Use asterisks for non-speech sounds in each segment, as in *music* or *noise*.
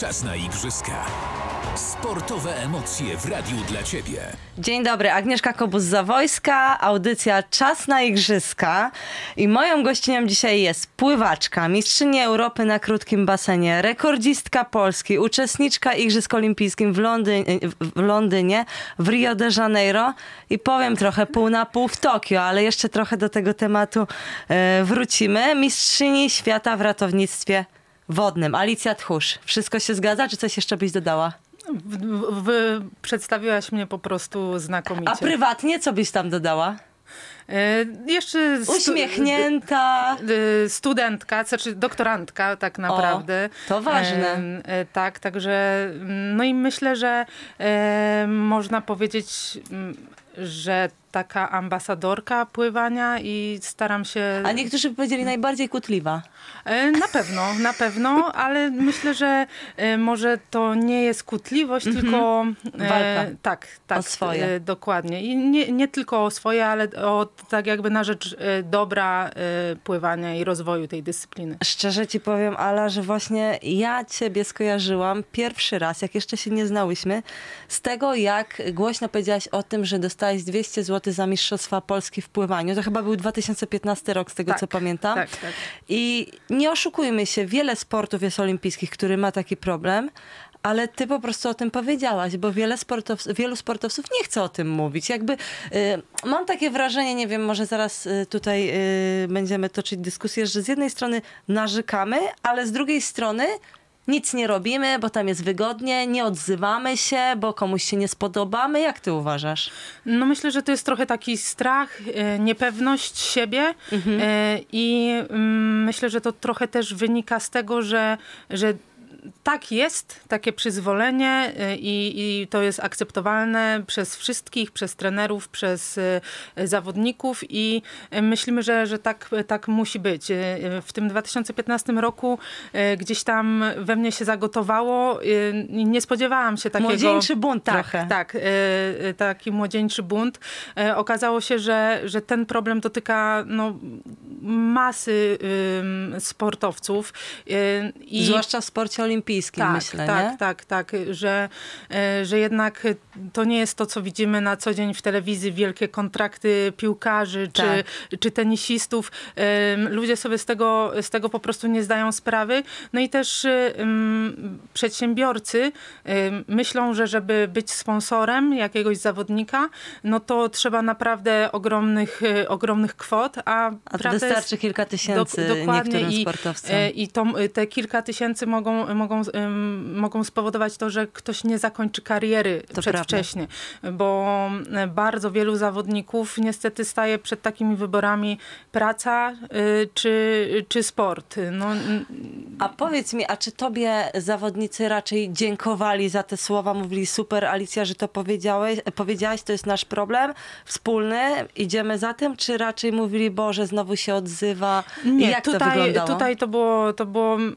Czas na igrzyska. Sportowe emocje w radiu dla Ciebie. Dzień dobry, Agnieszka Kobus-Zawojska, audycja Czas na Igrzyska. I moją gościnią dzisiaj jest pływaczka, mistrzyni Europy na krótkim basenie, rekordzistka Polski, uczestniczka Igrzysk Olimpijskich w, Londy w Londynie, w Rio de Janeiro i powiem trochę pół na pół w Tokio, ale jeszcze trochę do tego tematu e, wrócimy. Mistrzyni świata w ratownictwie wodnym. Alicja Tchórz, wszystko się zgadza, czy coś jeszcze byś dodała? W, w, w, przedstawiłaś mnie po prostu znakomicie. A prywatnie co byś tam dodała? Y, jeszcze uśmiechnięta y, studentka, znaczy doktorantka tak naprawdę. O, to ważne. Y, tak, także mm, no i myślę, że można powiedzieć, mm, że taka ambasadorka pływania i staram się... A niektórzy by powiedzieli najbardziej kutliwa. E, na pewno, na pewno, ale myślę, że e, może to nie jest kutliwość, mm -hmm. tylko... E, Walka. Tak, tak. O swoje. Dokładnie. I nie, nie tylko o swoje, ale o tak jakby na rzecz dobra pływania i rozwoju tej dyscypliny. Szczerze ci powiem, Ala, że właśnie ja ciebie skojarzyłam pierwszy raz, jak jeszcze się nie znałyśmy, z tego, jak głośno powiedziałaś o tym, że dostałaś 200 zł zwroty za Mistrzostwa Polski w pływaniu. To chyba był 2015 rok, z tego tak, co pamiętam. Tak, tak. I nie oszukujmy się, wiele sportów jest olimpijskich, który ma taki problem, ale ty po prostu o tym powiedziałaś, bo wiele sportowców, wielu sportowców nie chce o tym mówić. Jakby y, mam takie wrażenie, nie wiem, może zaraz y, tutaj y, będziemy toczyć dyskusję, że z jednej strony narzekamy, ale z drugiej strony nic nie robimy, bo tam jest wygodnie, nie odzywamy się, bo komuś się nie spodobamy. Jak ty uważasz? No myślę, że to jest trochę taki strach, e, niepewność siebie mhm. E, i mm, myślę, że to trochę też wynika z tego, że, że tak jest, takie przyzwolenie y, i, i, to jest akceptowalne przez wszystkich, przez trenerów, przez y, zawodników i y, myślimy, że, że tak, tak musi być. W tym 2015 roku gdzieś tam we mnie się zagotowało nie spodziewałam się takiego... Młodzieńczy bunt tak, trochę. Tak, tak taki młodzieńczy bunt. Okazało się, że, że ten problem dotyka no, masy sportowców. I... Zwłaszcza w sporcie olimpijskim, tak, myślę, tak, nie? Tak, tak, że, e, że jednak to nie jest to, co widzimy na co dzień w telewizji, wielkie kontrakty piłkarzy tak. czy, czy tenisistów. Ludzie sobie z tego, z tego po prostu nie zdają sprawy. No i też e, przedsiębiorcy myślą, że żeby być sponsorem jakiegoś zawodnika, no to trzeba naprawdę ogromnych, e, ogromnych kwot, a, a wystarczy kilka tysięcy do, dokładnie i, sportowcom. I to, te kilka tysięcy mogą mogą, mogą spowodować to, że ktoś nie zakończy kariery to przedwcześnie, prawda. bo e, bardzo wielu zawodników niestety staje przed takimi wyborami praca y, czy, czy sport. No. A powiedz mi, a czy tobie zawodnicy raczej dziękowali za te słowa, mówili super Alicja, że to powiedziałeś, powiedziałaś, to jest nasz problem wspólny, idziemy za tym, czy raczej mówili, Boże, znowu się odzywa? Nie, Jak tutaj, to Tutaj to było, to było mm,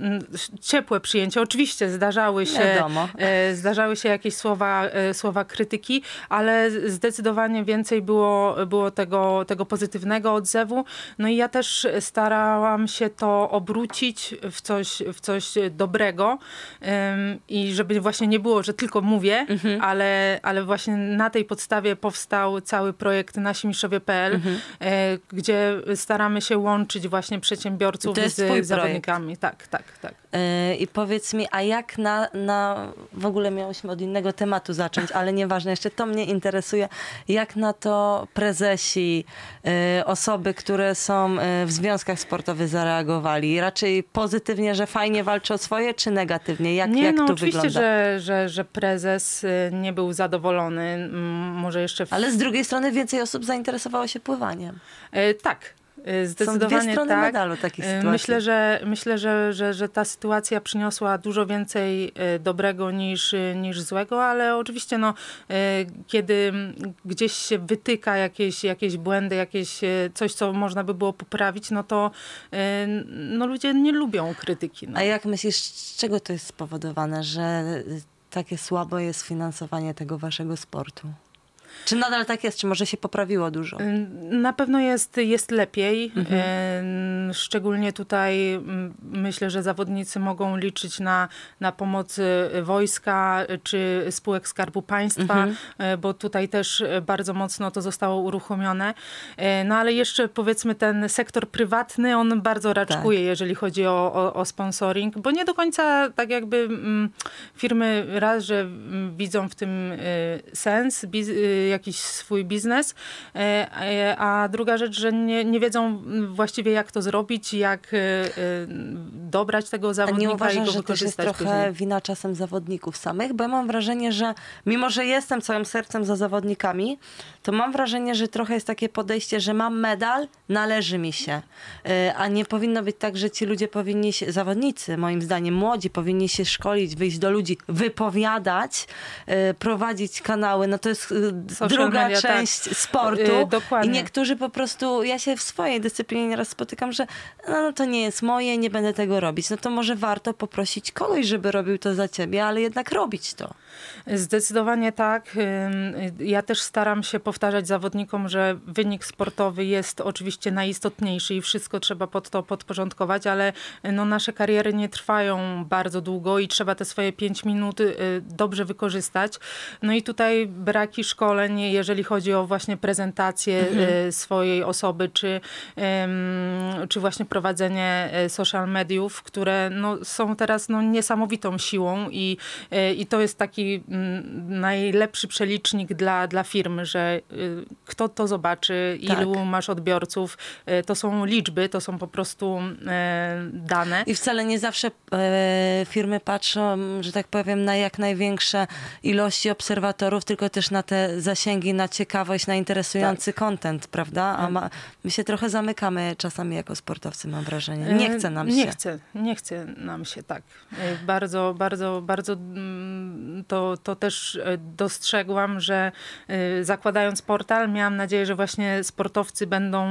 mm ciepłe przyjęcie. Oczywiście zdarzały się, e, zdarzały się jakieś słowa, e, słowa krytyki, ale zdecydowanie więcej było, było tego, tego pozytywnego odzewu. No i ja też starałam się to obrócić w coś, w coś dobrego i żeby właśnie nie było, że tylko mówię, mhm. ale, ale właśnie na tej podstawie powstał cały projekt nasimiszowie.pl, mhm. E, gdzie staramy się łączyć właśnie przedsiębiorców z zawodnikami. Tak, tak, tak. Yy, I powiedz mi, a jak na, na. W ogóle miałyśmy od innego tematu zacząć, ale nieważne, jeszcze to mnie interesuje. Jak na to prezesi, yy, osoby, które są yy, w związkach sportowych zareagowali? Raczej pozytywnie, że fajnie walczy o swoje, czy negatywnie? Jak, nie, jak no, to oczywiście, wygląda? Że, że, że prezes nie był zadowolony. Może jeszcze. W... Ale z drugiej strony więcej osób zainteresowało się pływaniem. Tak, Zdecydowanie Są dwie strony tak. medalu takich y, sytuacji. Myślę, że, myślę że, że, że ta sytuacja przyniosła dużo więcej y, dobrego niż, y, niż złego, ale oczywiście no, kiedy gdzieś się wytyka jakieś, jakieś błędy, jakieś coś, co można by było poprawić, no to no, ludzie nie lubią krytyki. No. A jak myślisz, z czego to jest spowodowane, że takie słabo jest finansowanie tego waszego sportu? Czy nadal tak jest? Czy może się poprawiło dużo? Na pewno jest, jest lepiej. Mhm. Szczególnie tutaj myślę, że zawodnicy mogą liczyć na, na pomoc wojska czy spółek Skarbu Państwa, mhm. E, bo tutaj też bardzo mocno to zostało uruchomione. E, no ale jeszcze powiedzmy ten sektor prywatny, on bardzo tak. raczkuje, tak. jeżeli chodzi o, o, o, sponsoring, bo nie do końca tak jakby firmy raz, że widzą w tym e, sens, biz, jakiś swój biznes, e, e, a druga rzecz, że nie, nie wiedzą właściwie jak to zrobić, jak e, dobrać tego zawodnika a nie uważasz, i go że to jest trochę później. wina czasem zawodników samych, bo ja mam wrażenie, że mimo, że jestem całym sercem za zawodnikami, to mam wrażenie, że trochę jest takie podejście, że mam medal, należy mi się. A nie powinno być tak, że ci ludzie powinni się, zawodnicy moim zdaniem, młodzi powinni się szkolić, wyjść do ludzi, wypowiadać, prowadzić kanały. No to jest druga media, tak. część tak. sportu. Yy, dokładnie. I niektórzy po prostu, ja się w swojej dyscyplinie nieraz spotykam, że no, no to nie jest moje, nie będę tego robić. No to może warto poprosić kogoś, żeby robił to za ciebie, ale jednak robić to. Zdecydowanie tak. Ja też staram się powtarzać zawodnikom, że wynik sportowy jest oczywiście najistotniejszy i wszystko trzeba pod to podporządkować, ale no nasze kariery nie trwają bardzo długo i trzeba te swoje pięć minut y, dobrze wykorzystać. No i tutaj braki szkoleń jeżeli chodzi o właśnie prezentację mhm. e, swojej osoby, czy, czy właśnie prowadzenie e, social mediów, które no, są teraz no, niesamowitą siłą i, e, i to jest taki mm, najlepszy przelicznik dla, dla firmy, że kto to zobaczy, ilu tak. masz odbiorców. To są liczby, to są po prostu dane. I wcale nie zawsze firmy patrzą, że tak powiem, na jak największe ilości obserwatorów, tylko też na te zasięgi zasięgi, na ciekawość, na interesujący tak. kontent, prawda? A tak. ma, my się trochę zamykamy czasami jako sportowcy, mam wrażenie. Nie e, chce nam się. Nie chce, nie chce nam się, tak. E, bardzo, bardzo, bardzo mm, to, to też e, dostrzegłam, że zakładając portal, miałam nadzieję, że właśnie sportowcy będą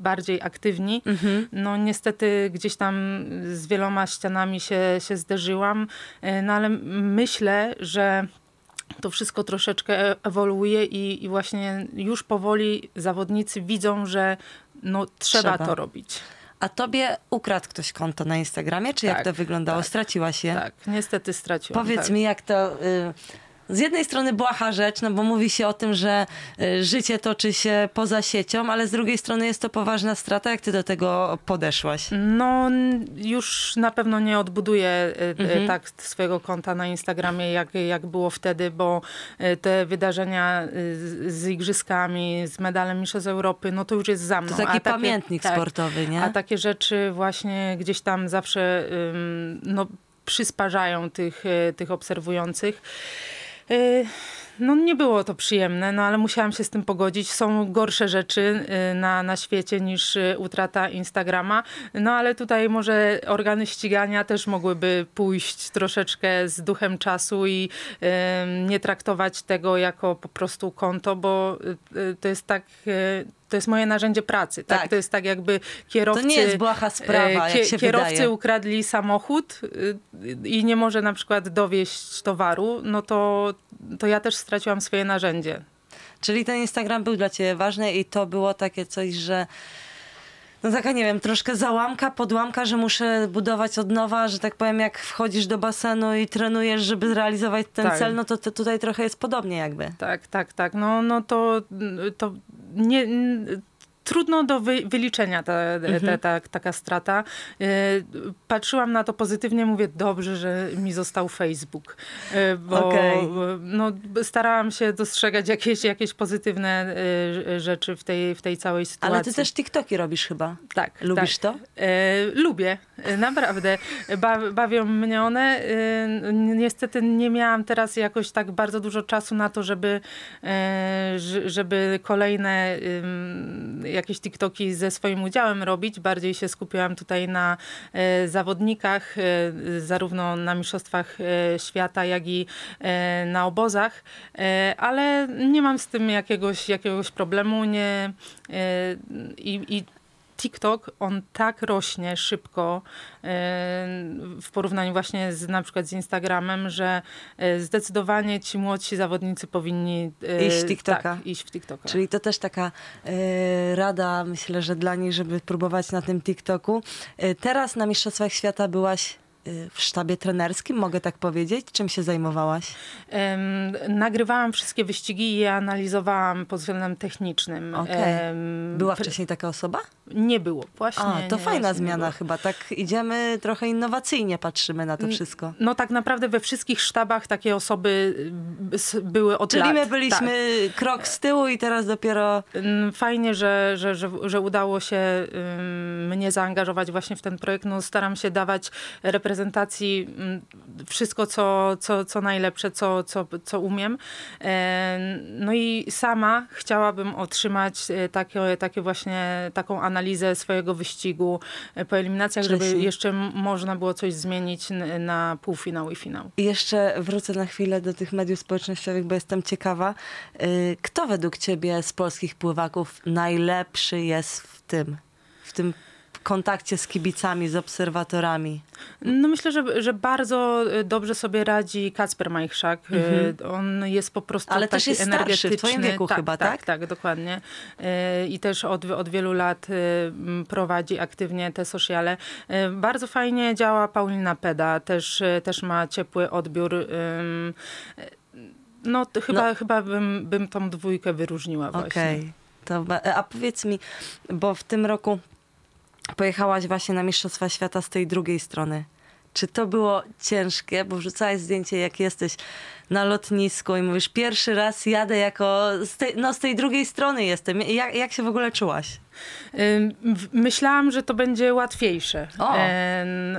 bardziej aktywni. Mhm. No niestety gdzieś tam z wieloma ścianami się, się zderzyłam, no ale myślę, że to wszystko troszeczkę e, ewoluuje i, i właśnie już powoli zawodnicy widzą, że no, trzeba, trzeba. to robić. A tobie ukradł ktoś konto na Instagramie, czy tak, jak to wyglądało? Tak, Straciłaś je? Tak, niestety straciłam. Powiedz tak. mi, jak to. Y, z jednej strony błaha rzecz, no bo mówi się o tym, że e, życie toczy się poza siecią, ale z drugiej strony jest to poważna strata. Jak ty do tego podeszłaś? No, już na pewno nie odbuduję e, e, mhm. tak swojego konta na Instagramie, jak, jak było wtedy, bo te wydarzenia z, z igrzyskami, z medalem Mistrzostw Europy, no to już jest za mną. To taki pamiętnik tak. sportowy, nie? A takie rzeczy właśnie gdzieś tam zawsze no, przysparzają tych, tych obserwujących. Y, no nie było to przyjemne, no ale musiałam się z tym pogodzić. Są gorsze rzeczy y, na, na świecie niż y, utrata Instagrama. No ale tutaj może organy ścigania też mogłyby pójść troszeczkę z duchem czasu i y, nie traktować tego jako po prostu konto, bo to jest tak y, to jest moje narzędzie pracy, tak? tak? To jest tak jakby kierowcy... To nie jest błaha e, sprawa, jak się Kierowcy wydaje. ukradli samochód y, i nie może na przykład dowieść towaru, no to, to ja też straciłam swoje narzędzie. Czyli ten Instagram był dla ciebie ważny i to było takie coś, że no taka, nie wiem, troszkę załamka, podłamka, że muszę budować od nowa, że tak powiem, jak wchodzisz do basenu i trenujesz, żeby zrealizować ten tak. cel, no to tutaj trochę jest podobnie jakby. Tak, tak, tak. No, no to, to nie, trudno do wy, wyliczenia ta, ta, mhm. ta, taka strata. E, patrzyłam na to pozytywnie, mówię, dobrze, że mi został Facebook, e, bo okay. no, starałam się dostrzegać jakieś, jakieś pozytywne e, rzeczy w tej, w tej całej sytuacji. Ale ty też TikToki robisz chyba. Tak. Lubisz tak. to? E, lubię, naprawdę. Ba, bawią mnie one. E, niestety nie miałam teraz jakoś tak bardzo dużo czasu na to, żeby, e, żeby kolejne jakieś TikToki ze swoim udziałem robić. Bardziej się skupiłam tutaj na e, zawodnikach, e, zarówno na mistrzostwach e, świata, jak i na obozach, ale nie mam z tym jakiegoś, jakiegoś problemu. Nie, i, i TikTok, on tak rośnie szybko e, w porównaniu właśnie z na przykład z Instagramem, że e, zdecydowanie ci młodsi zawodnicy powinni e, iść w TikToka. Tak, iść w TikToka. Czyli to też taka rada, myślę, że dla nich, żeby próbować na tym TikToku. Teraz na Mistrzostwach Świata byłaś Y, w sztabie trenerskim, mogę tak powiedzieć? Czym się zajmowałaś? Um, nagrywałam wszystkie wyścigi i analizowałam pod względem technicznym. Okay. Um, Była wcześniej taka osoba? Nie było, właśnie. A, to nie, fajna zmiana chyba, tak idziemy trochę innowacyjnie, patrzymy na to wszystko. No tak naprawdę we wszystkich sztabach takie osoby y, były od Czyli lat. my byliśmy tak. krok z tyłu i teraz dopiero... Fajnie, że, że, że, że udało się um, mnie zaangażować właśnie w ten projekt. No, staram się dawać reprezentację prezentacji mm, wszystko, co, co, co najlepsze, co, co, co umiem. E, no i sama chciałabym otrzymać e, takie, takie właśnie taką analizę swojego wyścigu e, po eliminacjach, żeby jeszcze można było coś zmienić na półfinał i finał. jeszcze wrócę na chwilę do tych mediów społecznościowych, bo jestem ciekawa. Kto według ciebie z polskich pływaków najlepszy jest w tym? W tym kontakcie z kibicami, z obserwatorami? No myślę, że, że bardzo y, dobrze sobie radzi Kacper Majchrzak. Y, mhm. On jest po prostu Ale też jest energetyczny. starszy, w twoim wieku tak, chyba, tak? Tak, tak dokładnie. Y, I też od, od wielu lat prowadzi aktywnie te sociale. Bardzo fajnie działa Paulina Peda, też, też ma ciepły odbiór. No chyba, no. chyba bym, bym tą dwójkę wyróżniła właśnie. Okay. To, a powiedz mi, bo w tym roku pojechałaś właśnie na Mistrzostwa Świata z tej drugiej strony. Czy to było ciężkie, bo wrzucałaś zdjęcie, jak jesteś na lotnisku i mówisz, pierwszy raz jadę jako, z tej, no z tej drugiej strony jestem. Jak, jak się w ogóle czułaś? Myślałam, że to będzie łatwiejsze, o.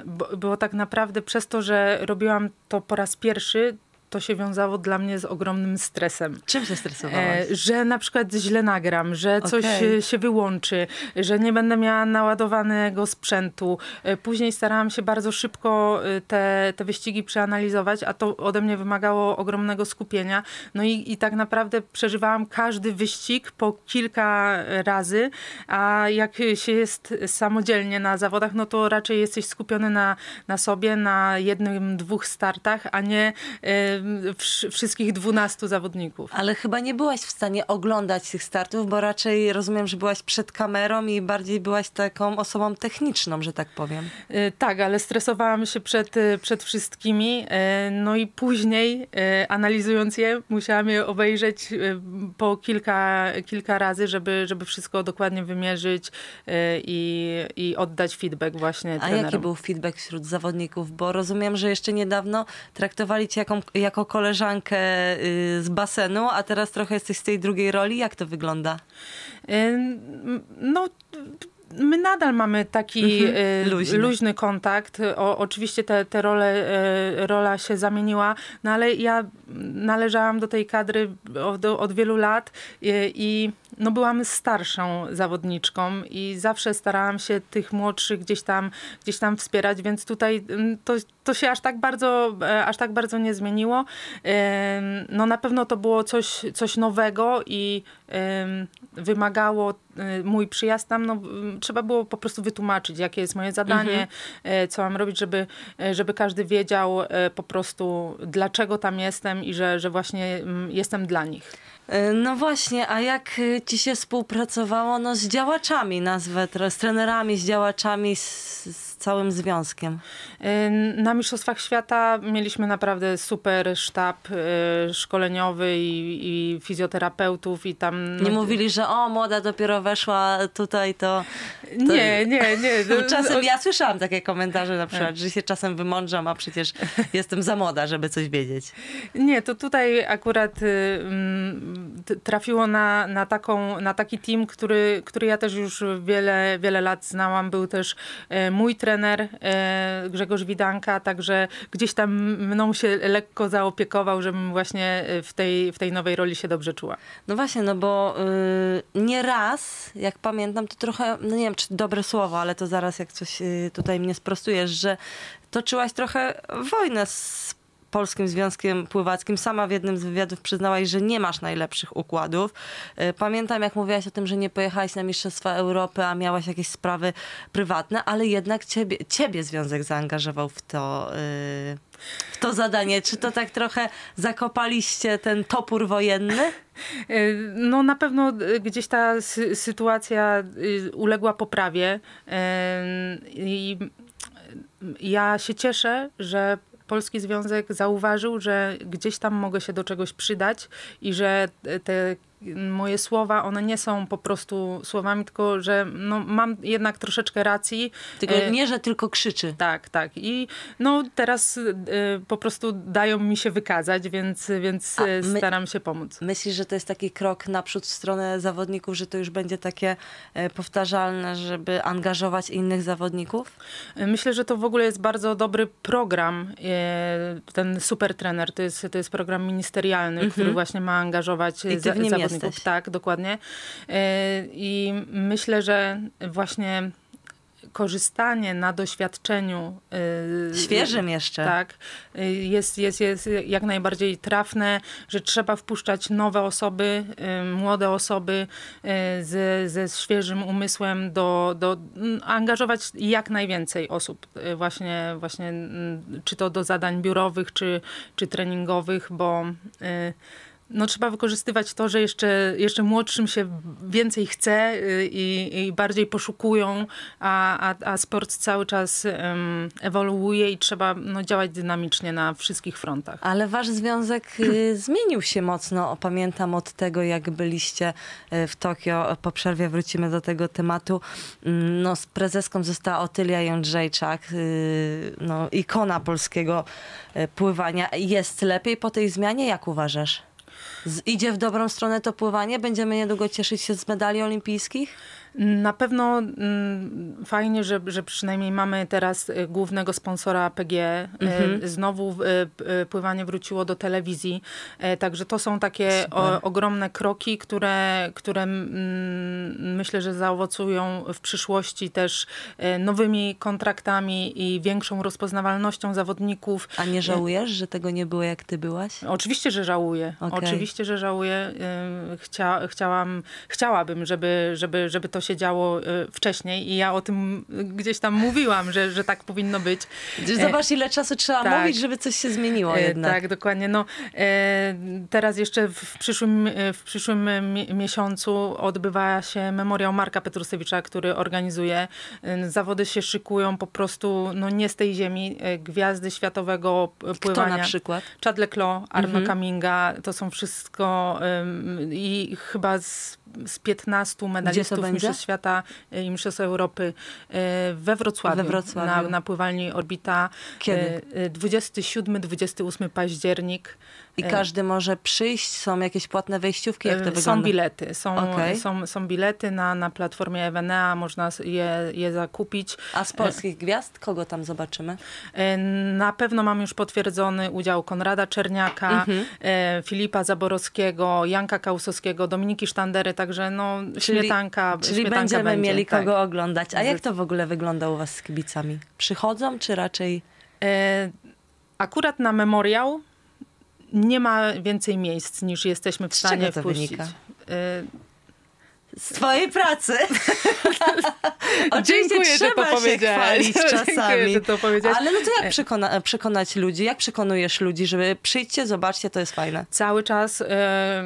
bo, bo tak naprawdę przez to, że robiłam to po raz pierwszy, to się wiązało dla mnie z ogromnym stresem. Czym się stresowałaś? E, że na przykład źle nagram, że coś okay. się wyłączy, że nie będę miała naładowanego sprzętu. E, później starałam się bardzo szybko e, te, te wyścigi przeanalizować, a to ode mnie wymagało ogromnego skupienia. No i, i tak naprawdę przeżywałam każdy wyścig po kilka razy, a jak się jest samodzielnie na zawodach, no to raczej jesteś skupiony na, na sobie, na jednym, dwóch startach, a nie... E, wszystkich 12 zawodników. Ale chyba nie byłaś w stanie oglądać tych startów, bo raczej rozumiem, że byłaś przed kamerą i bardziej byłaś taką osobą techniczną, że tak powiem. E, tak, ale stresowałam się przed, e, przed wszystkimi. E, no i później, analizując je, musiałam je obejrzeć po kilka, kilka razy, żeby, żeby wszystko dokładnie wymierzyć i, i oddać feedback właśnie A trenerom. jaki był feedback wśród zawodników? Bo rozumiem, że jeszcze niedawno traktowali cię jako, jako koleżankę y, z basenu, a teraz trochę jesteś z tej drugiej roli. Jak to wygląda? No my nadal mamy taki mhm, y, luźny. luźny. kontakt. O, oczywiście te, te role, y, rola się zamieniła, no ale ja należałam do tej kadry od, od wielu lat i, i no byłam starszą zawodniczką i zawsze starałam się tych młodszych gdzieś tam, gdzieś tam wspierać, więc tutaj to, to się aż tak bardzo, e, aż tak bardzo nie zmieniło. No na pewno to było coś, coś nowego i wymagało e, mój przyjazd tam, no, trzeba było po prostu wytłumaczyć, jakie jest moje zadanie, mhm. E, co mam robić, żeby, żeby każdy wiedział po prostu, dlaczego tam jestem i że, że właśnie jestem dla nich. No właśnie, a jak ci się współpracowało no, z działaczami, nazwę teraz, z trenerami, z działaczami, z, z całym związkiem? Na Mistrzostwach Świata mieliśmy naprawdę super sztab y, szkoleniowy i, i fizjoterapeutów i tam... No, nie mówili, że o, młoda dopiero weszła tutaj, to... to... Nie, nie, nie. *laughs* Czasem ja słyszałam takie komentarze na przykład, tak. że się czasem wymądrzam, a przecież jestem za młoda, żeby coś wiedzieć. Nie, to tutaj akurat y, mm, trafiło na, na, taką, na taki team, który, który ja też już wiele, wiele lat znałam. Był też y, mój trener, trener e, Grzegorz Widanka, także gdzieś tam mną się lekko zaopiekował, żebym właśnie e, w tej, w tej nowej roli się dobrze czuła. No właśnie, no bo yy, nie raz, jak pamiętam, to trochę, no nie wiem, czy dobre słowo, ale to zaraz jak coś y, tutaj mnie sprostujesz, że toczyłaś trochę wojnę z Polskim Związkiem Pływackim. Sama w jednym z wywiadów przyznałaś, że nie masz najlepszych układów. E, pamiętam, jak mówiłaś o tym, że nie pojechałaś na Mistrzostwa Europy, a miałaś jakieś sprawy prywatne, ale jednak ciebie, ciebie Związek zaangażował w to, e, w to zadanie. Czy to tak trochę zakopaliście ten topór wojenny? E, no na pewno gdzieś ta sy sytuacja uległa poprawie i ja się cieszę, że Polski Związek zauważył, że gdzieś tam mogę się do czegoś przydać i że te moje słowa, one nie są po prostu słowami, tylko że no, mam jednak troszeczkę racji. Tylko e, nie, że tylko krzyczy. Tak, tak. I no teraz e, po prostu dają mi się wykazać, więc, więc e, my, staram się pomóc. Myślisz, że to jest taki krok naprzód w stronę zawodników, że to już będzie takie powtarzalne, żeby angażować innych zawodników? Myślę, że to w ogóle jest bardzo dobry program, ten super trener, to jest, to jest program ministerialny, mhm. który właśnie ma angażować I ty w nim tak, dokładnie. E, I myślę, że właśnie korzystanie na doświadczeniu. E, świeżym jeszcze. Tak. E, jest, jest, jest jak najbardziej trafne, że trzeba wpuszczać nowe osoby, młode osoby ze, ze świeżym umysłem, do, do angażować jak najwięcej osób, właśnie, właśnie czy to do zadań biurowych, czy, czy treningowych, bo. Y, no, trzeba wykorzystywać to, że jeszcze, jeszcze młodszym się więcej chce y, i, i bardziej poszukują, a, a, a sport cały czas um, ewoluuje i trzeba no, działać dynamicznie na wszystkich frontach. Ale wasz związek y, *clears throat* zmienił się mocno. Pamiętam od tego, jak byliście y, w Tokio. Po przerwie wrócimy do tego tematu. Mm, no, z prezeską została Otylia Jędrzejczak, no, ikona polskiego pływania. Jest lepiej po tej zmianie? Jak uważasz? idzie w dobrą stronę to pływanie? Będziemy niedługo cieszyć się z medali olimpijskich? Na pewno mm, fajnie, że, że przynajmniej mamy teraz y, głównego sponsora PG. Y, mhm. Znowu y, pływanie wróciło do telewizji. E, także to są takie o, ogromne kroki, które, które mm, myślę, że zaowocują w przyszłości też e, nowymi kontraktami i większą rozpoznawalnością zawodników. A nie e, żałujesz, że tego nie było, jak ty byłaś? Oczywiście, że żałuję. Okay. Oczywiście, że żałuję. Chcia, chciałam, chciałabym, żeby, żeby, żeby to się się działo y, wcześniej i ja o tym gdzieś tam mówiłam, że, że tak powinno być. E, zobacz, ile czasu trzeba tak. mówić, żeby coś się zmieniło e, jednak. Tak, dokładnie. No, e, teraz jeszcze w przyszłym, w przyszłym miesiącu odbywa się memoriał Marka Petrusewicza, który organizuje. Zawody się szykują po prostu no, nie z tej ziemi. Gwiazdy światowego pływania. Kto na przykład? Chad Leclos, Arno mhm. Kaminga. To są wszystko i chyba z z 15 medalistów Mistrzostw Świata e, i Mistrzostw Europy e, we Wrocławiu, we Wrocławiu. Na, na pływalni Orbita. Kiedy? 27-28 e, październik. I e. każdy może przyjść? Są jakieś płatne wejściówki? Jak to e, wygląda? Są bilety. Są, okay. są, są bilety na, na platformie Evenea, można je, je zakupić. A z e. polskich gwiazd kogo tam zobaczymy? Na pewno mam już potwierdzony udział Konrada Czerniaka, mhm. Filipa Zaborowskiego, Janka Kausowskiego, Dominiki Sztandery, także no czyli, śmietanka Czyli śmietanka będziemy będzie, mieli tak. kogo oglądać. A jak to w ogóle wygląda u was z kibicami? Przychodzą czy raczej... Akurat na memoriał nie ma więcej miejsc niż jesteśmy w stanie Z czego to wpuścić. Wynika? Y, z twojej pracy. *laughs* Oczywiście Dziękuję, trzeba *laughs* że to się chwalić czasami. Dziękuję, to powiedziałeś. Ale no to jak e. przekona przekonać ludzi? Jak przekonujesz ludzi, żeby przyjdźcie, zobaczcie, to jest fajne? Cały czas y,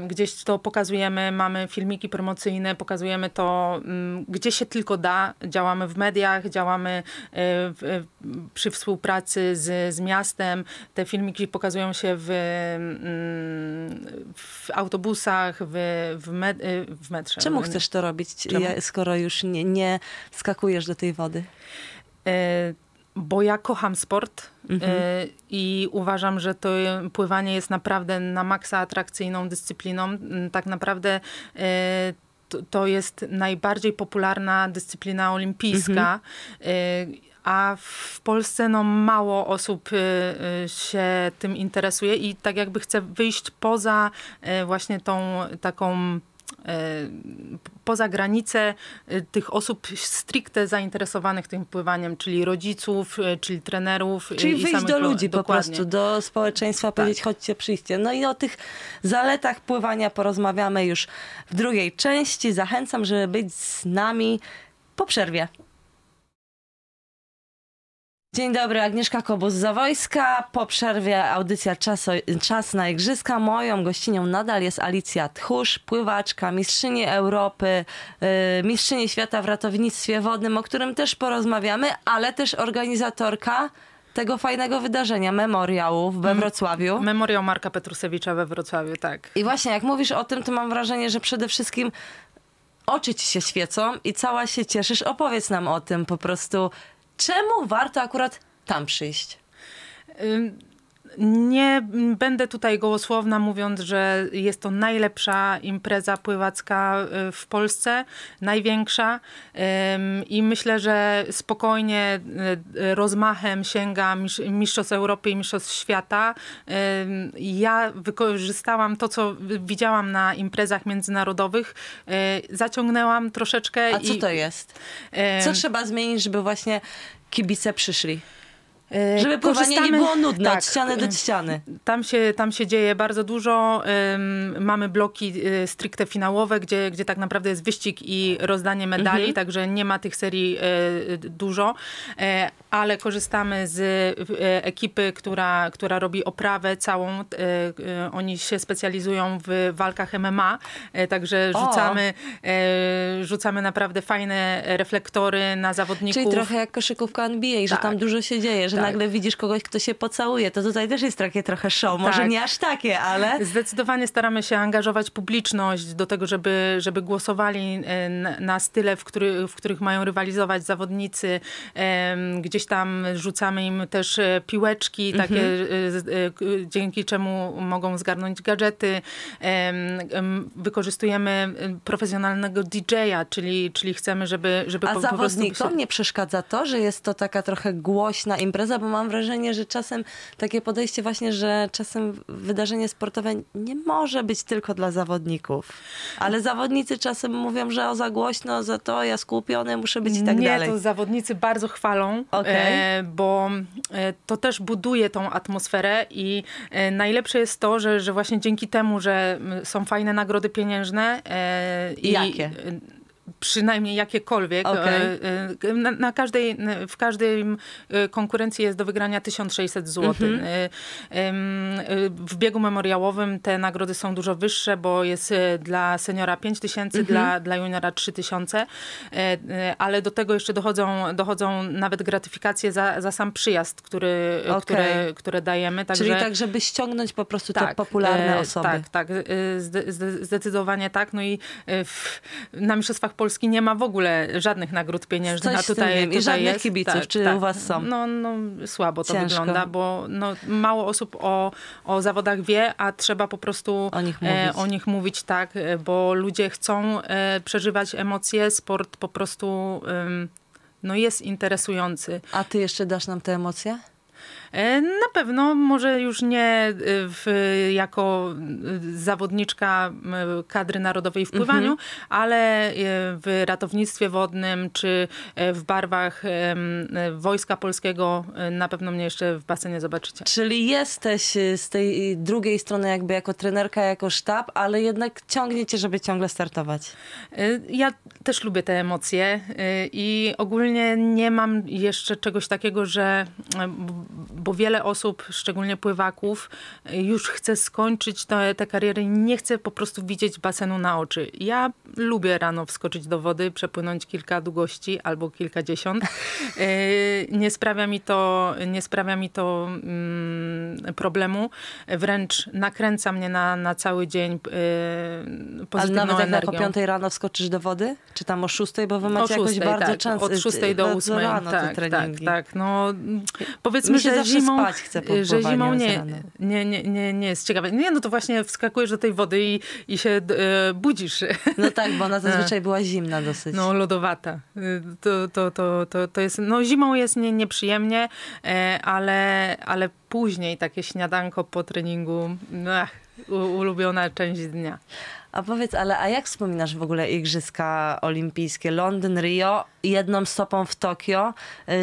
gdzieś to pokazujemy, mamy filmiki promocyjne, pokazujemy to y, gdzie się tylko da. Działamy w mediach, działamy y, przy współpracy z, z miastem. Te filmiki pokazują się w, mm, w autobusach, w, w, med w metrze. Czemu chcesz chcesz to robić, skoro już nie, nie skakujesz do tej wody? E, bo ja kocham sport mhm. e, i uważam, że to pływanie jest naprawdę na maksa atrakcyjną dyscypliną. Mm, tak naprawdę e, to jest najbardziej popularna dyscyplina olimpijska. Mhm. E, a w Polsce no, mało osób e, e, się tym interesuje i tak jakby chce wyjść poza właśnie tą taką Y, poza granicę y, tych osób stricte zainteresowanych tym pływaniem, czyli rodziców, y, czyli trenerów. Czyli i wyjść do ludzi po prostu, do społeczeństwa, tak. powiedzieć tak. chodźcie, przyjdźcie. No i o tych zaletach pływania porozmawiamy już w drugiej części. Zachęcam, żeby być z nami po przerwie. Dzień dobry, Agnieszka Kobus-Zawojska. Po przerwie audycja czas, czas, na Igrzyska. Moją gościnią nadal jest Alicja Tchórz, pływaczka, mistrzyni Europy, y, mistrzyni świata w ratownictwie wodnym, o którym też porozmawiamy, ale też organizatorka tego fajnego wydarzenia, memoriału we mm, Wrocławiu. Memoriał Marka Petrusewicza we Wrocławiu, tak. I właśnie, jak mówisz o tym, to mam wrażenie, że przede wszystkim oczy ci się świecą i cała się cieszysz. Opowiedz nam o tym po prostu, czemu warto akurat tam przyjść? Nie będę tutaj gołosłowna mówiąc, że jest to najlepsza impreza pływacka y, w Polsce, największa i myślę, że spokojnie y, y, rozmachem sięga Mistrzostw Europy i Mistrzostw Świata. Ja wykorzystałam to, co widziałam na imprezach międzynarodowych, zaciągnęłam troszeczkę. A co i... to jest? Co trzeba zmienić, żeby właśnie kibice przyszli? Y, Żeby pływanie nie było nudne, tak, od ściany do y, ściany. Tam się, tam się dzieje bardzo dużo. Mamy bloki y, stricte finałowe, gdzie, gdzie tak naprawdę jest wyścig i rozdanie medali, mhm. także nie ma tych serii dużo, ale korzystamy z ekipy, która, która robi oprawę całą. Oni się specjalizują w walkach MMA, także rzucamy, rzucamy naprawdę fajne reflektory na zawodników. Czyli trochę jak koszykówka NBA, tak. że tam tak. dużo się dzieje, że tak. nagle widzisz kogoś, kto się pocałuje. To tutaj też jest takie trochę show, może tak. nie aż takie, ale... Zdecydowanie staramy się angażować publiczność do tego, żeby, żeby głosowali e, na style, w, który, w których mają rywalizować zawodnicy. Gdzieś tam rzucamy im też e, piłeczki, takie, mhm. E, dzięki czemu mogą zgarnąć gadżety. Wykorzystujemy profesjonalnego DJ-a, czyli, czyli chcemy, żeby... żeby A po, zawodnikom po prostu... nie przeszkadza to, że jest to taka trochę głośna impreza, bo mam wrażenie, że czasem takie podejście właśnie, że czasem wydarzenie sportowe nie może być tylko dla zawodników. Ale zawodnicy czasem mówią, że o za głośno, za to, ja skupiony, muszę być i tak nie, dalej. Nie, to zawodnicy bardzo chwalą, okay. e, bo e, to też buduje tą atmosferę i e, najlepsze jest to, że, że właśnie dzięki temu, że są fajne nagrody pieniężne. E, I, Jakie? E, przynajmniej jakiekolwiek. Okay. E, e, na, na, każdej, w każdej konkurencji jest do wygrania 1600 zł. Mm -hmm. W biegu memoriałowym te nagrody są dużo wyższe, bo jest e, dla seniora 5000, mm -hmm. dla, dla juniora 3000, ale do tego jeszcze dochodzą, dochodzą nawet gratyfikacje za, za sam przyjazd, który, okay. które, które dajemy. Także, Czyli tak, żeby ściągnąć po prostu tak, te popularne osoby. Tak, tak. Zdecydowanie tak. No i w, na mistrzostwach w Polski nie ma w ogóle żadnych nagród pieniężnych, Coś a tutaj, wiem. I żadnych jest, kibiców, tak, czy tak. u was są? No, no słabo to Ciężko. wygląda, bo no, mało osób o, o zawodach wie, a trzeba po prostu o nich e, mówić, e, o nich mówić tak, e, bo ludzie chcą e, przeżywać emocje, sport po prostu... E, no jest interesujący. A ty jeszcze dasz nam te emocje? E, na pewno, może już nie e, w, jako e, zawodniczka kadry narodowej w mhm. pływaniu, ale w ratownictwie wodnym czy w barwach Wojska Polskiego na pewno mnie jeszcze w basenie zobaczycie. Czyli jesteś z tej drugiej strony jakby jako trenerka, jako sztab, ale jednak ciągnie cię, żeby ciągle startować. Ja też lubię te emocje i ogólnie nie mam jeszcze czegoś takiego, że bo wiele osób, szczególnie pływaków, już chce skończyć te, karierę i nie chce po prostu widzieć basenu na oczy. Ja lubię rano wskoczyć do wody, przepłynąć kilka długości albo kilkadziesiąt. *laughs* Y, nie sprawia mi to, nie sprawia mi to mm, problemu, wręcz nakręca mnie na, na cały dzień y, energię. Ale nawet energią. jak na piątej rano wskoczysz do wody? Czy tam o szóstej? Bo wy macie o jakoś szóstej, bardzo tak. często... Od szóstej y, do ósmej, tak, tak, tak. No, powiedzmy, że zimą, spać chcę po że zimą nie, nie, nie, nie, nie jest ciekawe. Nie, no to właśnie wskakujesz do tej wody i, i się e, budzisz. No tak, bo ona zazwyczaj była zimna dosyć. No, lodowata. To, to, to, to, to jest, no zimą jest nie, nieprzyjemnie, ale, ale później takie śniadanko po treningu, ach, u, ulubiona część dnia. A powiedz, ale a jak wspominasz w ogóle Igrzyska Olimpijskie? Londyn, Rio, jedną stopą w Tokio. Yy,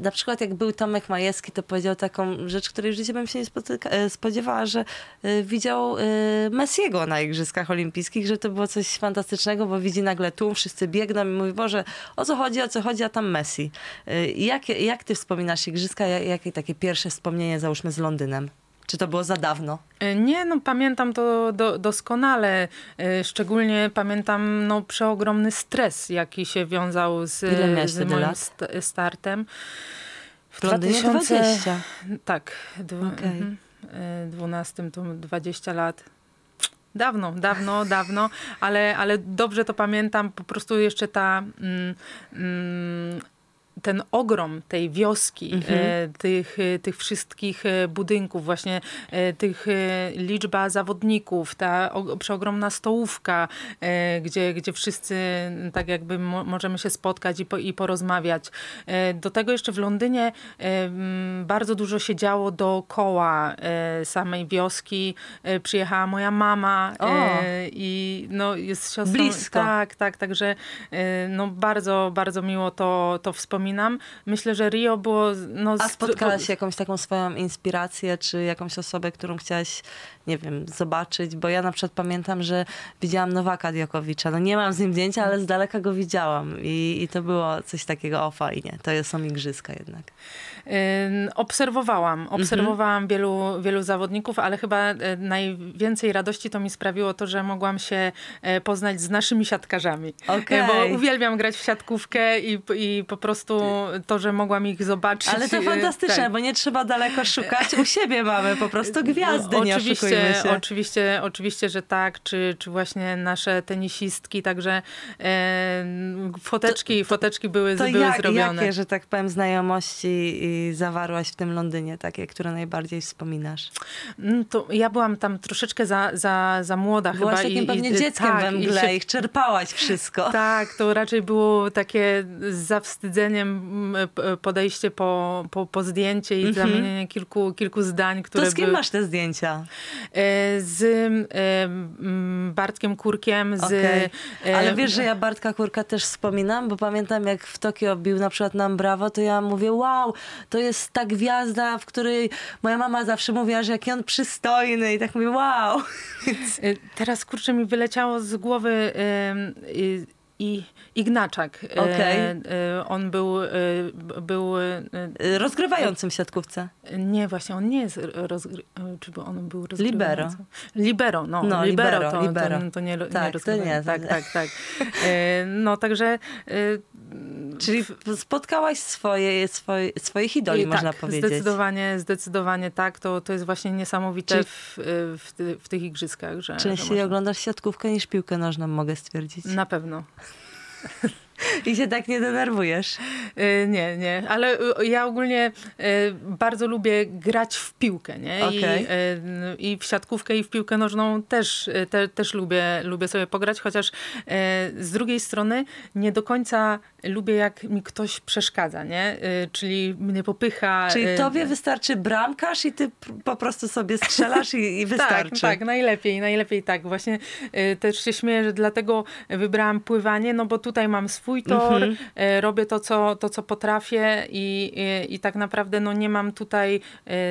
na przykład jak był Tomek Majewski, to powiedział taką rzecz, której w życiu bym się nie e, spodziewała, że yy, widział yy, Messiego na Igrzyskach Olimpijskich, że to było coś fantastycznego, bo widzi nagle tłum, wszyscy biegną i mówi, Boże, o co chodzi, o co chodzi, a tam Messi. Yy, jak, jak ty wspominasz Igrzyska? Jakie takie pierwsze wspomnienie załóżmy z Londynem? Czy to było za dawno? E, nie, no pamiętam to do, doskonale. E, szczególnie pamiętam no, przeogromny stres, jaki się wiązał z, z moim lat? St startem. W 2020. Tak. Dw- okay. 12 to 20 lat. Dawno, dawno, *laughs* dawno, ale, ale dobrze to pamiętam. Po prostu jeszcze ta mm, mm, ten ogrom tej wioski, e, mhm. tych, e, tych wszystkich e, budynków, właśnie tych liczba zawodników, ta przeogromna stołówka, gdzie, gdzie wszyscy mm, tak jakby możemy się spotkać i, po, i porozmawiać. Do tego jeszcze w Londynie mm, bardzo dużo się działo dookoła samej wioski. Przyjechała moja mama i no, jest siostrą. Blisko. Tak, tak, także no, bardzo, bardzo miło to, to wspominać wspominam. Myślę, że Rio było... No, A spotkałaś jakąś taką swoją inspirację, czy jakąś osobę, którą chciałaś, nie wiem, zobaczyć? Bo ja na przykład pamiętam, że widziałam Nowaka Diokowicza. No nie mam z nim zdjęcia, ale z daleka go widziałam i, i to było coś takiego, o fajnie, to są igrzyska jednak. obserwowałam, obserwowałam mhm. wielu, wielu zawodników, ale chyba e, najwięcej radości to mi sprawiło to, że mogłam się e, poznać z naszymi siatkarzami. Okay. E, bo uwielbiam grać w siatkówkę i, i po prostu prostu to, że mogłam ich zobaczyć. Ale to y, fantastyczne, tak. bo nie trzeba daleko szukać. U siebie mamy po prostu y, gwiazdy, no, nie oczywiście, się. Oczywiście, oczywiście, że tak, czy, czy właśnie nasze tenisistki, także e, foteczki, to, foteczki były, to były jak, zrobione. Jakie, że tak powiem, znajomości y, zawarłaś w tym Londynie, takie, które najbardziej wspominasz? Mm, to ja byłam tam troszeczkę za, za, za młoda Byłaś chyba. takim i, pewnie i, dzieckiem tak, we mgle i, się... i czerpałaś wszystko. Tak, to raczej było takie zawstydzenie zdaniem e, e, podejście po, po, po zdjęcie i mm -hmm. kilku, kilku zdań, które To z kim by... masz te zdjęcia? E, z Bartkiem Kurkiem. Z... Okay. Ale wiesz, że ja Bartka Kurka też wspominam, bo pamiętam jak w Tokio bił na przykład nam brawo, to ja mówię wow, to jest ta gwiazda, w której moja mama zawsze mówiła, że jaki on przystojny i tak mówię wow. Teraz kurczę mi wyleciało z głowy i Ignaczak. Okay. E, e, on był, e, był... Rozgrywającym w siatkówce. Nie, właśnie on nie jest rozgry... Czy on był rozgrywającym? Libero. Libero, no. no libero, libero, to, libero. To, to, nie, tak, nie rozgrywający. To tak, tak, tak. no, także Czyli spotkałaś swoje, swoje, swoich idoli, I można tak, powiedzieć. Zdecydowanie, zdecydowanie tak. To, to jest właśnie niesamowite w, w, w, tych igrzyskach. Że, Częściej że można... oglądasz siatkówkę niż piłkę nożną, mogę stwierdzić. Na pewno. *laughs* I się tak nie denerwujesz. Y, nie, nie, ale y, ja ogólnie y, bardzo lubię grać w piłkę, nie? Okay. I, I, w siatkówkę, i w piłkę nożną też, te, też lubię, lubię sobie pograć, chociaż z drugiej strony nie do końca lubię, jak mi ktoś przeszkadza, nie? Y, czyli mnie popycha. Czyli y, tobie yy, wystarczy bramkarz i ty po prostu sobie strzelasz i, i *laughs* tak, wystarczy. tak, tak, najlepiej, najlepiej tak. Właśnie y, też się śmieję, że dlatego wybrałam pływanie, no bo tutaj mam swój tor, mm -hmm. robię to co, to, co potrafię i, i, i tak naprawdę no, nie mam tutaj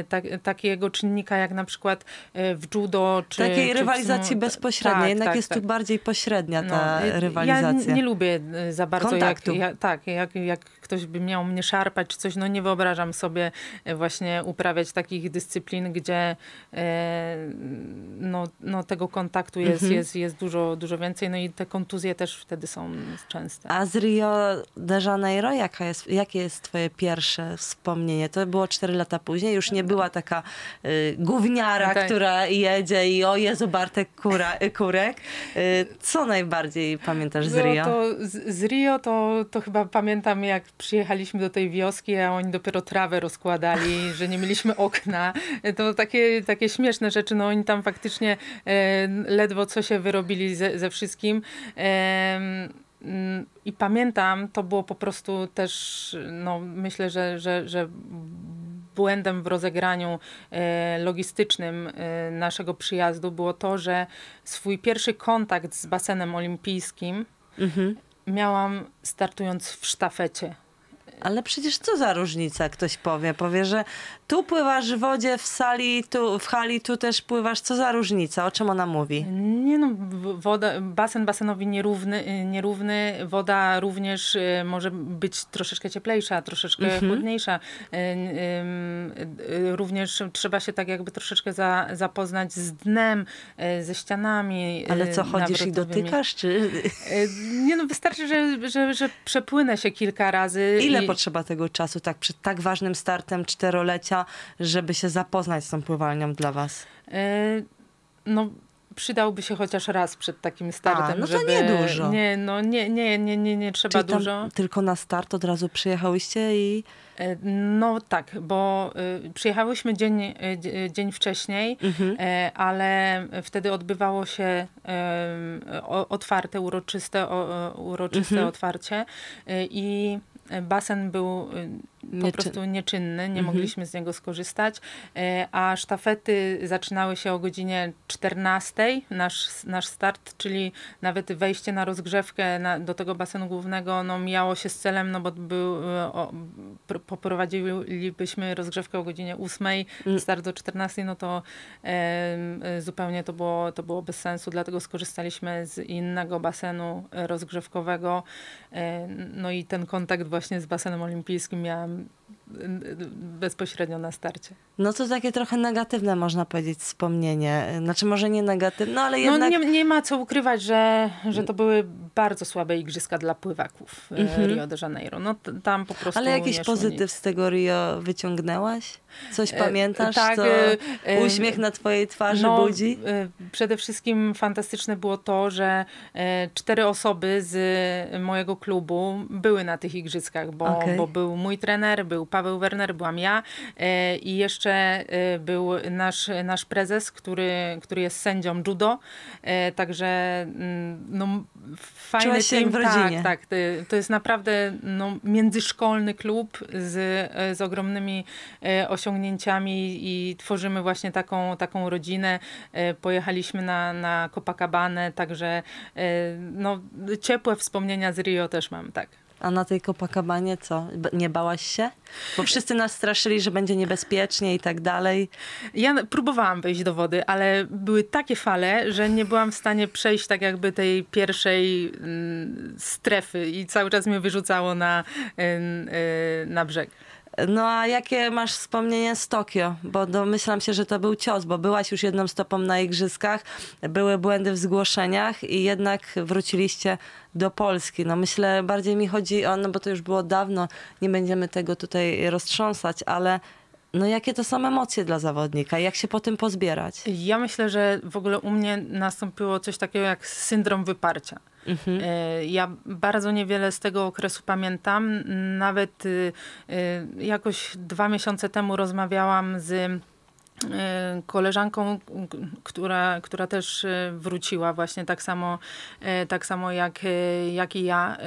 tak, takiego czynnika jak na przykład w judo. Czy, Takiej czy rywalizacji bezpośredniej, tak, jednak tak, jest tu tak. bardziej pośrednia ta no, rywalizacja. Ja nie lubię za bardzo, Kontaktów ja, tak, jak, jak ktoś by miał mnie szarpać czy coś, no nie wyobrażam sobie e, właśnie uprawiać takich dyscyplin, gdzie e, no, no tego kontaktu jest, mhm. jest, jest dużo, dużo więcej, no i te kontuzje też wtedy są częste. A z Rio de Janeiro jaka jest, jakie jest twoje pierwsze wspomnienie? To było 4 lata później, już nie była taka y, gówniara, tak. która jedzie i o Jezu Bartek kura, y, Kurek. Y, co najbardziej pamiętasz z Rio? No, to z, z Rio to, to chyba pamiętam jak przyjechaliśmy do tej wioski, a oni dopiero trawę rozkładali, *laughs* że nie mieliśmy okna. To takie, takie śmieszne rzeczy. No oni tam faktycznie e, ledwo co się wyrobili ze, ze wszystkim. E, i pamiętam, to było po prostu też, no myślę, że, że, że błędem w rozegraniu e, logistycznym e, naszego przyjazdu było to, że swój pierwszy kontakt z basenem olimpijskim mhm. miałam startując w sztafecie. Ale przecież co za różnica, ktoś powie. Powie, że tu pływasz w wodzie, w sali, tu, w hali, tu też pływasz. Co za różnica? O czym ona mówi? Nie no, woda, basen basenowi nierówny, y, nierówny. Woda również y, może być troszeczkę cieplejsza, troszeczkę mhm. chłodniejsza. Y, również trzeba się tak jakby troszeczkę za, zapoznać z dnem, ze ścianami. Ale co, chodzisz i dotykasz? Czy... Nie no, wystarczy, że, że, że przepłynę się kilka razy. Ile potrzeba tego czasu, tak przed tak ważnym startem czterolecia, żeby się zapoznać z tą pływalnią dla was? E, no przydałby się chociaż raz przed takim startem. A, no żeby... to nie dużo. Nie, no nie, nie, nie, nie, nie trzeba Czyli dużo. Tylko na start od razu przyjechałyście i. E, no tak, bo y, przyjechałyśmy dzień, e, dzień wcześniej, mhm. ale wtedy odbywało się otwarte, uroczyste, uroczyste mhm. otwarcie i basen był y, po prostu nieczynny, nie mhm. mogliśmy z niego skorzystać, e, a sztafety zaczynały się o godzinie 14, nasz, nasz start, czyli nawet wejście na rozgrzewkę na, do tego basenu głównego no, mijało się z celem, no bo był, e, o, poprowadzilibyśmy rozgrzewkę o godzinie 8, mhm. start do 14, no to e, e, zupełnie to było, to było bez sensu, dlatego skorzystaliśmy z innego basenu rozgrzewkowego, e, no i ten kontakt właśnie z basenem olimpijskim miałem um, bezpośrednio na starcie. No to takie trochę negatywne można powiedzieć wspomnienie. Znaczy może nie negatywne, no, ale no, jednak... No nie, nie ma co ukrywać, że, że to były bardzo słabe igrzyska dla pływaków e, mhm. Rio de Janeiro. No tam po prostu Ale jakiś pozytyw nic. z tego Rio wyciągnęłaś? Coś e, pamiętasz? E, tak, co e, e, uśmiech na twojej twarzy no, budzi? E, przede wszystkim fantastyczne było to, że cztery osoby z mojego klubu były na tych igrzyskach, bo, okay. bo był mój trener, był Paweł Paweł Werner, byłam ja e, i jeszcze e, był nasz, nasz prezes, który, który jest sędzią judo, e, także mm, no, fajny się team. w rodzinie. Tak, tak, to jest naprawdę no, międzyszkolny klub z, z ogromnymi osiągnięciami i tworzymy właśnie taką, taką rodzinę. Pojechaliśmy na, na Copacabana, także no, ciepłe wspomnienia z Rio też mam, tak. A na tej kopakabanie co? Nie bałaś się? Bo wszyscy nas straszyli, że będzie niebezpiecznie i tak dalej. Ja próbowałam wejść do wody, ale były takie fale, że nie byłam w stanie przejść tak jakby tej pierwszej mm, strefy i cały czas mnie wyrzucało na, y, y, na brzeg. No a jakie masz wspomnienie z Tokio? Bo domyślam się, że to był cios, bo byłaś już jedną stopą na igrzyskach, były błędy w zgłoszeniach i jednak wróciliście do Polski. No myślę, bardziej mi chodzi o, no bo to już było dawno, nie będziemy tego tutaj roztrząsać, ale no jakie to są emocje dla zawodnika? Jak się po tym pozbierać? Ja myślę, że w ogóle u mnie nastąpiło coś takiego jak syndrom wyparcia. Mhm. E, ja bardzo niewiele z tego okresu pamiętam. Nawet y, y, jakoś dwa miesiące temu rozmawiałam z Y, koleżanką, która, która też y, wróciła właśnie tak samo, y, tak samo jak, jak i ja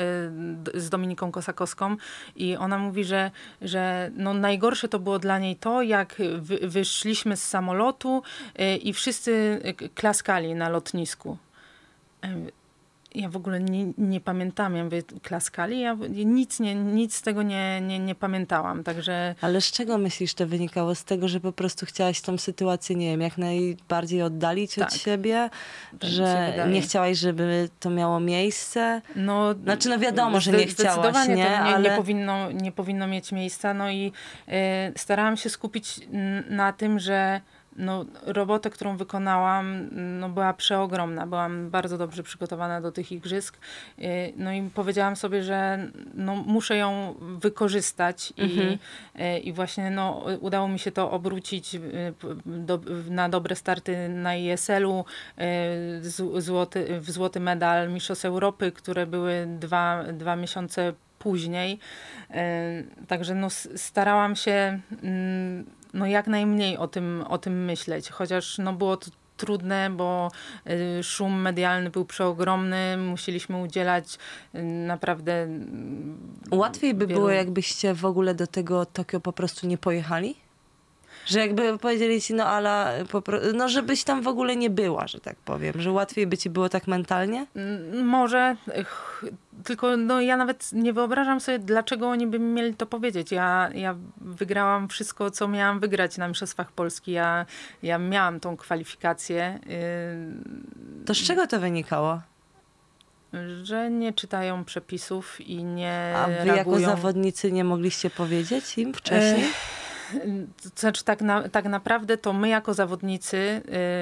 z Dominiką Kosakowską i ona mówi, że, że no najgorsze to było dla niej to, jak wyszliśmy z samolotu i wszyscy klaskali na lotnisku ja w ogóle nie, nie pamiętam, ja mówię, klaskali, ja nic, nie, nic z tego nie, nie, nie pamiętałam, także... Ale z czego myślisz to wynikało? Z tego, że po prostu chciałaś tą sytuację, nie wiem, jak najbardziej oddalić tak. od siebie? Tak że nie chciałaś, żeby to miało miejsce? No, znaczy, no wiadomo, że nie chciałaś, nie? nie ale... nie, powinno, nie powinno mieć miejsca, no i y, starałam się skupić na tym, że no, robotę, którą wykonałam, no, była przeogromna. Byłam bardzo dobrze przygotowana do tych igrzysk. Y, no i powiedziałam sobie, że no, muszę ją wykorzystać mhm. i, y, i właśnie no, udało mi się to obrócić y, do, na dobre starty na ISL-u, złoty, w złoty medal Mistrzostw Europy, które były dwa, dwa miesiące później. Także no, starałam się mm, no jak najmniej o tym, o tym myśleć, chociaż no było to trudne, bo y, szum medialny był przeogromny, musieliśmy udzielać y, naprawdę... Mm, Łatwiej by wielu... było, jakbyście w ogóle do tego Tokio po prostu nie pojechali? Że jakby powiedzieli ci, no ala, no żebyś tam w ogóle nie była, że tak powiem, że łatwiej by ci było tak mentalnie? Mm, może, tylko no, ja nawet nie wyobrażam sobie, dlaczego oni by mi mieli to powiedzieć. Ja, ja wygrałam wszystko, co miałam wygrać na Mistrzostwach Polski. Ja, ja miałam tą kwalifikację. Yy, to z czego to wynikało? że nie czytają przepisów i nie. A wy reagują. jako zawodnicy nie mogliście powiedzieć im wcześniej? *laughs* Znaczy, tak, na, tak naprawdę to my jako zawodnicy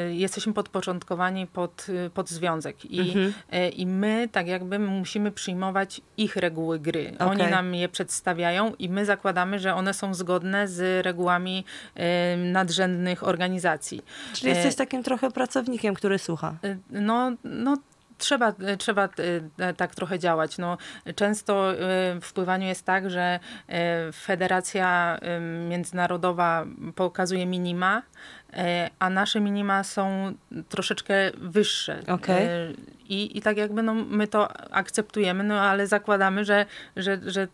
y, jesteśmy podporządkowani pod, y, pod związek i, mhm. y, i my tak jakby musimy przyjmować ich reguły gry. Okay. Oni nam je przedstawiają i my zakładamy, że one są zgodne z regułami y, nadrzędnych organizacji. Czyli jesteś y, takim trochę pracownikiem, który słucha. Y, no, no trzeba, trzeba y, y, tak trochę działać. No, często y, w wpływaniu jest tak, że Federacja Międzynarodowa pokazuje minima, E, a nasze minima są troszeczkę wyższe. Okay. E, I, I tak jakby no, my to akceptujemy, no ale zakładamy, że, że, że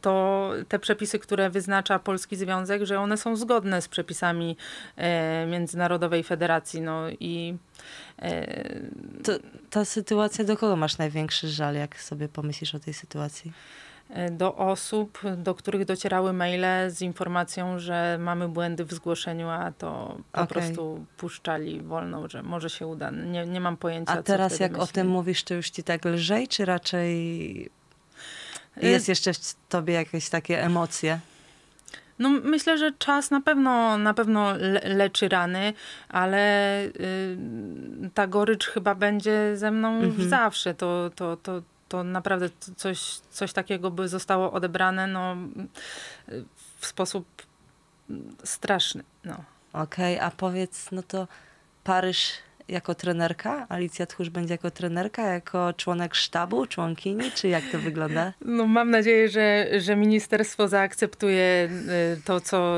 to, te przepisy, które wyznacza Polski Związek, że one są zgodne z przepisami e, Międzynarodowej Federacji. No i e, to, ta sytuacja, do kogo masz największy żal, jak sobie pomyślisz o tej sytuacji? E, do osób, do których docierały maile z informacją, że mamy błędy w zgłoszeniu, a to po okay. prostu puszczali wolno, że może się uda. Nie, nie mam pojęcia. A teraz jak myśli. o tym mówisz, to już ci tak lżej, czy raczej y, jest jeszcze w tobie jakieś takie emocje? No myślę, że czas na pewno, na pewno le leczy rany, ale y, ta gorycz chyba będzie ze mną mhm. zawsze. To, to, to, to naprawdę coś, coś takiego by zostało odebrane no, w sposób straszny. No. Okej, okay, a powiedz, no to Paryż jako trenerka, Alicja Tchórz będzie jako trenerka, jako członek sztabu, członkini, czy jak to wygląda? No, mam nadzieję, że, że ministerstwo zaakceptuje y, to, co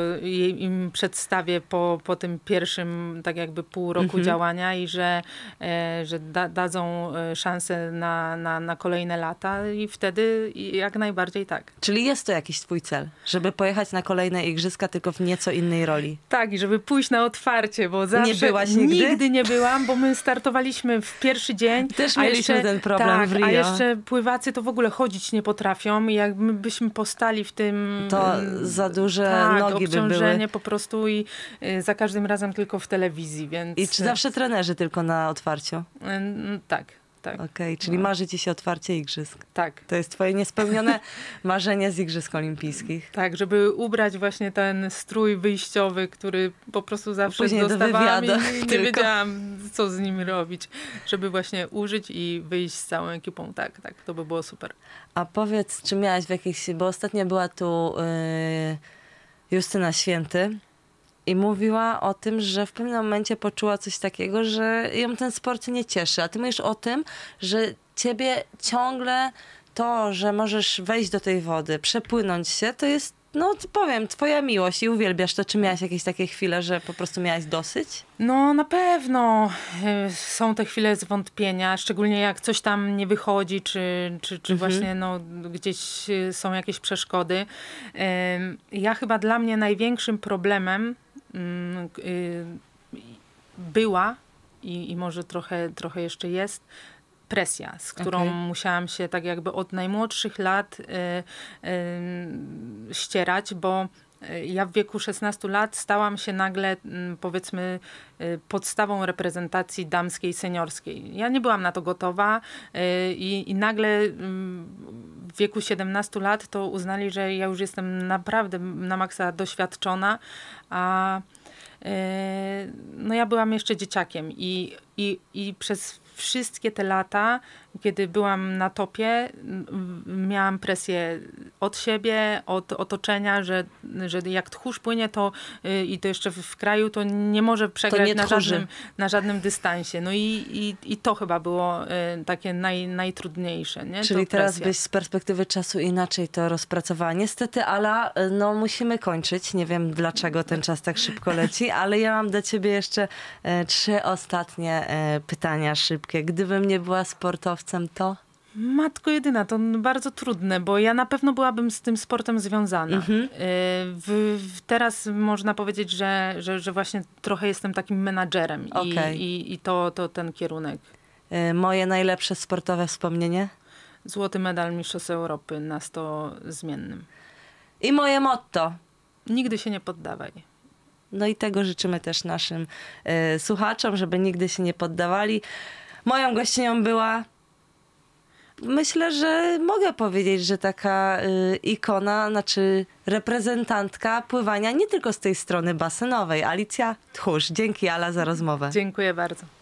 im przedstawię po, po tym pierwszym, tak jakby pół roku mhm. działania i że, e, że da, dadzą e, szansę na, na, na kolejne lata i wtedy jak najbardziej tak. Czyli jest to jakiś twój cel, żeby pojechać na kolejne igrzyska tylko w nieco innej roli. Tak, i żeby pójść na otwarcie, bo zawsze... Nie byłaś nigdy? Nigdy nie byłam pamiętam, bo my startowaliśmy w pierwszy dzień. Też mieliśmy jeszcze, ten problem tak, w Rio. A jeszcze pływacy to w ogóle chodzić nie potrafią. I jakbyśmy postali w tym... To mm, za duże tak, nogi by były. po prostu i y, za każdym razem tylko w telewizji, więc... I czy zawsze trenerzy tylko na otwarciu? Y, tak tak. Okej, okay, czyli no. marzy ci się otwarcie igrzysk. Tak. To jest twoje niespełnione *laughs* marzenie z igrzysk olimpijskich. Tak, żeby ubrać właśnie ten strój wyjściowy, który po prostu no zawsze Później dostawałam do i nie wiedziałam, co z nim robić. Żeby właśnie użyć i wyjść z całą ekipą. Tak, tak, to by było super. A powiedz, czy miałaś w jakiejś, bo ostatnio była tu yy, Justyna Święty, i mówiła o tym, że w pewnym momencie poczuła coś takiego, że ją ten sport nie cieszy. A ty mówisz o tym, że ciebie ciągle to, że możesz wejść do tej wody, przepłynąć się, to jest no powiem, twoja miłość i uwielbiasz to. Czy miałaś jakieś takie chwile, że po prostu miałaś dosyć? No na pewno y, są te chwile zwątpienia, szczególnie jak coś tam nie wychodzi, czy, czy, czy mhm. właśnie no, gdzieś y, są jakieś przeszkody. Ja chyba dla mnie największym problemem Mm, y, była i, i może trochę, trochę jeszcze jest presja, z którą okay. musiałam się tak jakby od najmłodszych lat y, y, ścierać, bo ja w wieku 16 lat stałam się nagle, mm, powiedzmy, y, podstawą reprezentacji damskiej, seniorskiej. Ja nie byłam na to gotowa y, i, i nagle mm, w wieku 17 lat to uznali, że ja już jestem naprawdę na maksa doświadczona, a y, no ja byłam jeszcze dzieciakiem i, i, i przez wszystkie te lata kiedy byłam na topie, miałam presję od siebie, od otoczenia, że, że jak tchórz płynie, to y, i to jeszcze w kraju, to nie może przegrać na żadnym, na żadnym dystansie. No i, i, i to chyba było y, takie naj, najtrudniejsze. Nie? Czyli teraz byś z perspektywy czasu inaczej to rozpracowała. Niestety, ale y, no musimy kończyć. Nie wiem dlaczego ten czas tak szybko leci, ale ja mam do ciebie jeszcze trzy ostatnie pytania szybkie. Gdybym nie była sportowcem, sportowcem, to Matko jedyna, to bardzo trudne, bo ja na pewno byłabym z tym sportem związana. Mhm. Y, w, w teraz można powiedzieć, że, że, że, właśnie trochę jestem takim menadżerem okay. i, i, i, to, to ten kierunek. Y, moje najlepsze sportowe wspomnienie? Złoty medal Mistrzostw Europy na 100 zmiennym. I moje motto? Nigdy się nie poddawaj. No i tego życzymy też naszym y, słuchaczom, żeby nigdy się nie poddawali. Moją gościnią była myślę, że mogę powiedzieć, że taka y, ikona, znaczy reprezentantka pływania nie tylko z tej strony basenowej. Alicja Tchórz, dzięki Ala za rozmowę. Dziękuję bardzo.